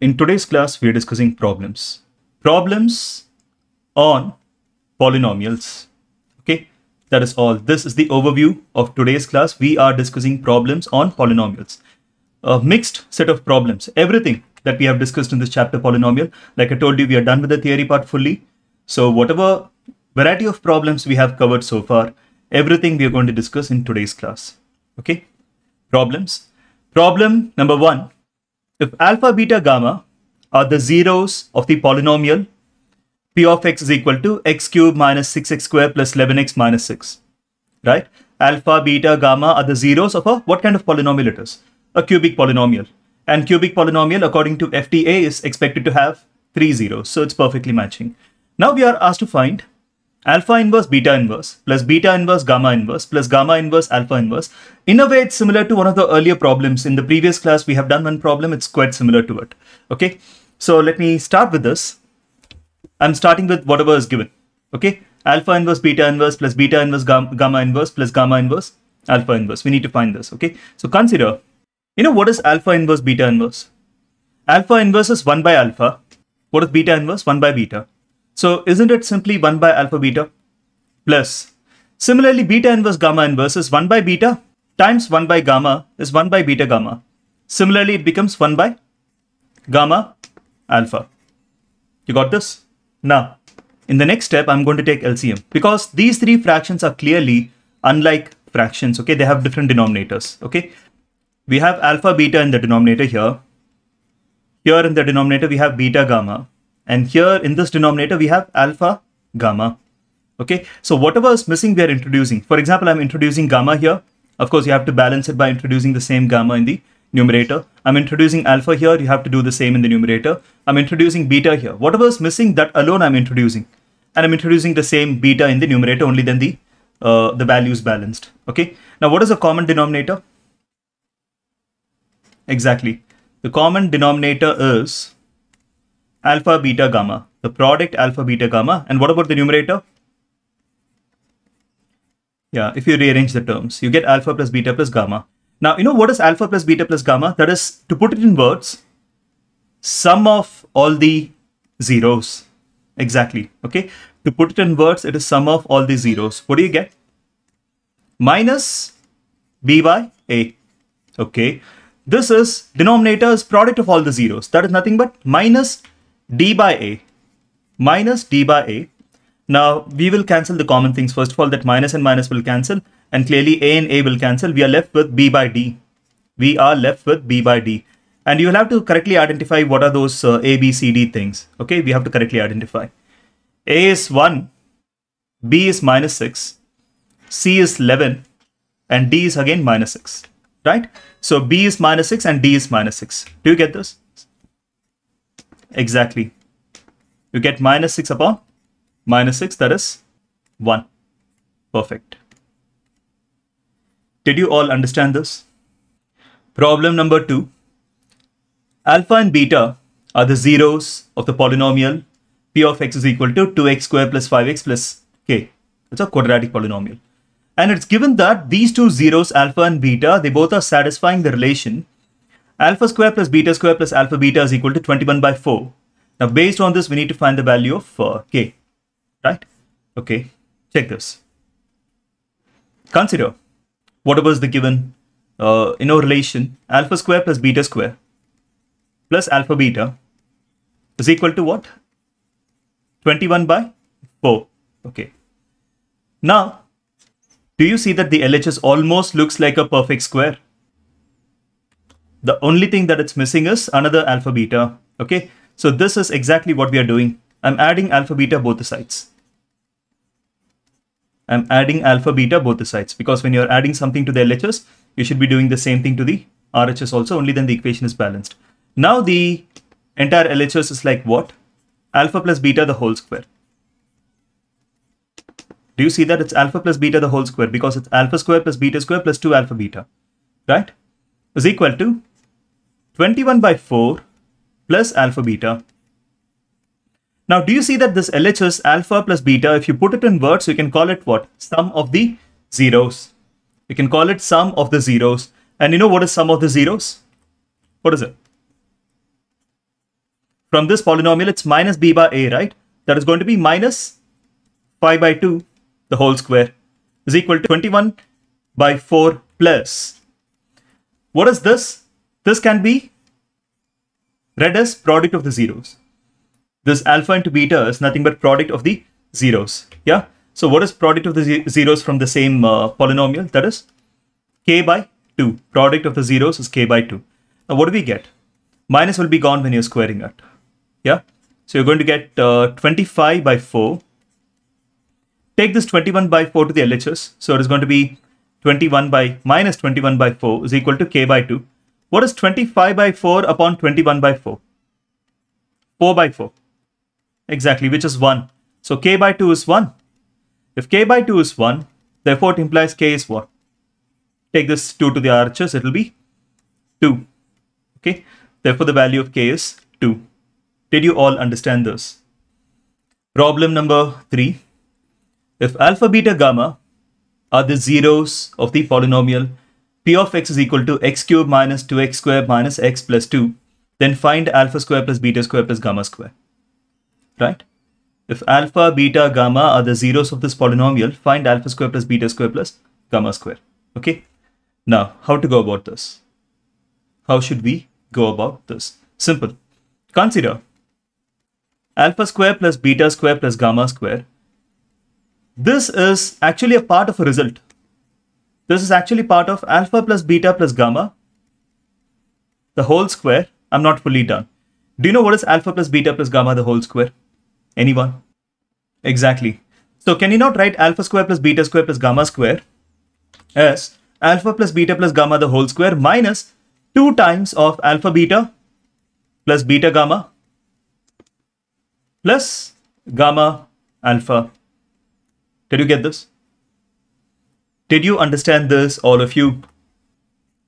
In today's class, we are discussing problems. Problems on polynomials. Okay, that is all. This is the overview of today's class. We are discussing problems on polynomials. A mixed set of problems. Everything that we have discussed in this chapter polynomial. Like I told you, we are done with the theory part fully. So whatever variety of problems we have covered so far, everything we are going to discuss in today's class. Okay, problems. Problem number one if alpha, beta, gamma are the zeros of the polynomial, p of x is equal to x cubed minus 6x square plus 11x minus 6, right? Alpha, beta, gamma are the zeros of a, what kind of polynomial it is? A cubic polynomial. And cubic polynomial, according to FTA, is expected to have three zeros. So it's perfectly matching. Now we are asked to find alpha inverse beta inverse plus beta inverse gamma inverse plus gamma inverse alpha inverse. In a way, it's similar to one of the earlier problems. In the previous class, we have done one problem. It's quite similar to it. Okay, so let me start with this. I'm starting with whatever is given. Okay, alpha inverse beta inverse plus beta inverse gamma inverse plus gamma inverse alpha inverse. We need to find this. Okay, so consider, you know, what is alpha inverse beta inverse? Alpha inverse is 1 by alpha. What is beta inverse? 1 by beta. So isn't it simply 1 by alpha beta plus? Similarly, beta inverse gamma inverse is 1 by beta times 1 by gamma is 1 by beta gamma. Similarly, it becomes 1 by gamma alpha. You got this? Now, in the next step, I'm going to take LCM because these three fractions are clearly unlike fractions. Okay, they have different denominators. Okay, we have alpha beta in the denominator here. Here in the denominator, we have beta gamma. And here in this denominator, we have alpha, gamma. Okay, so whatever is missing, we are introducing. For example, I'm introducing gamma here. Of course, you have to balance it by introducing the same gamma in the numerator. I'm introducing alpha here. You have to do the same in the numerator. I'm introducing beta here. Whatever is missing, that alone I'm introducing. And I'm introducing the same beta in the numerator, only then the, uh, the is balanced. Okay, now what is the common denominator? Exactly. The common denominator is alpha beta gamma. The product alpha beta gamma. And what about the numerator? Yeah, if you rearrange the terms, you get alpha plus beta plus gamma. Now, you know what is alpha plus beta plus gamma? That is, to put it in words, sum of all the zeros. Exactly, okay? To put it in words, it is sum of all the zeros. What do you get? Minus b by a, okay? This is, denominator is product of all the zeros. That is nothing but minus d by a minus d by a. Now we will cancel the common things. First of all, that minus and minus will cancel and clearly a and a will cancel. We are left with b by d. We are left with b by d. And you will have to correctly identify what are those uh, a, b, c, d things. Okay, we have to correctly identify. a is 1, b is minus 6, c is 11 and d is again minus 6, right? So b is minus 6 and d is minus 6. Do you get this? exactly. You get minus 6 upon minus 6, that is 1. Perfect. Did you all understand this? Problem number 2. Alpha and beta are the zeros of the polynomial p of x is equal to 2x squared plus 5x plus k. It's a quadratic polynomial. And it's given that these two zeros, alpha and beta, they both are satisfying the relation Alpha square plus beta square plus alpha beta is equal to 21 by 4. Now, based on this, we need to find the value of uh, k, right? Okay, check this. Consider whatever is the given, uh, you know, relation alpha square plus beta square plus alpha beta is equal to what? 21 by 4. Okay. Now, do you see that the LHS almost looks like a perfect square? The only thing that it's missing is another alpha beta. Okay, so this is exactly what we are doing. I'm adding alpha beta both the sides. I'm adding alpha beta both the sides because when you're adding something to the LHS, you should be doing the same thing to the RHS also, only then the equation is balanced. Now the entire LHS is like what? Alpha plus beta the whole square. Do you see that? It's alpha plus beta the whole square because it's alpha square plus beta square plus 2 alpha beta, right? Is equal to 21 by 4 plus alpha beta. Now, do you see that this LHS alpha plus beta, if you put it in words, you can call it what? Sum of the zeros. You can call it sum of the zeros. And you know what is sum of the zeros? What is it? From this polynomial, it's minus b by a, right? That is going to be minus pi by 2, the whole square, is equal to 21 by 4 plus. What is this? This can be read as product of the zeros. This alpha into beta is nothing but product of the zeros. Yeah. So what is product of the zeros from the same uh, polynomial? That is k by 2. Product of the zeros is k by 2. Now what do we get? Minus will be gone when you're squaring it. Yeah. So you're going to get uh, 25 by 4. Take this 21 by 4 to the LHS. So it is going to be 21 by minus 21 by 4 is equal to k by 2. What is 25 by 4 upon 21 by 4? 4 by 4. Exactly, which is 1. So k by 2 is 1. If k by 2 is 1, therefore it implies k is what? Take this 2 to the arches, it will be 2. Okay, therefore the value of k is 2. Did you all understand this? Problem number 3. If alpha, beta, gamma are the zeros of the polynomial p of x is equal to x cube minus 2x square minus x plus 2, then find alpha square plus beta square plus gamma square. Right? If alpha, beta, gamma are the zeros of this polynomial, find alpha square plus beta square plus gamma square. Okay? Now, how to go about this? How should we go about this? Simple. Consider alpha square plus beta square plus gamma square. This is actually a part of a result this is actually part of alpha plus beta plus gamma, the whole square. I'm not fully done. Do you know what is alpha plus beta plus gamma, the whole square? Anyone? Exactly. So can you not write alpha square plus beta square plus gamma square as alpha plus beta plus gamma the whole square minus 2 times of alpha beta plus beta gamma plus gamma alpha. Did you get this? Did you understand this, all of you?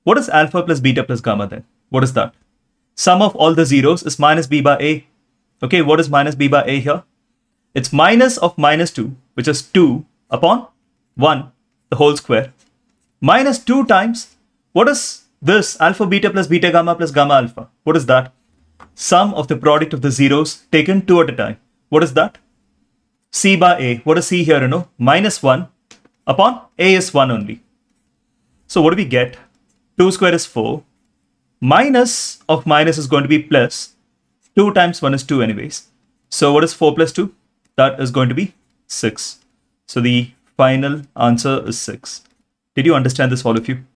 What is alpha plus beta plus gamma then? What is that? Sum of all the zeros is minus b by a. Okay, what is minus b by a here? It's minus of minus 2, which is 2 upon 1, the whole square. Minus 2 times, what is this? Alpha beta plus beta gamma plus gamma alpha. What is that? Sum of the product of the zeros taken 2 at a time. What is that? C by A. What is C here, you know? Minus 1 upon a is 1 only. So what do we get? 2 square is 4. Minus of minus is going to be plus. 2 times 1 is 2 anyways. So what is 4 plus 2? That is going to be 6. So the final answer is 6. Did you understand this, all of you?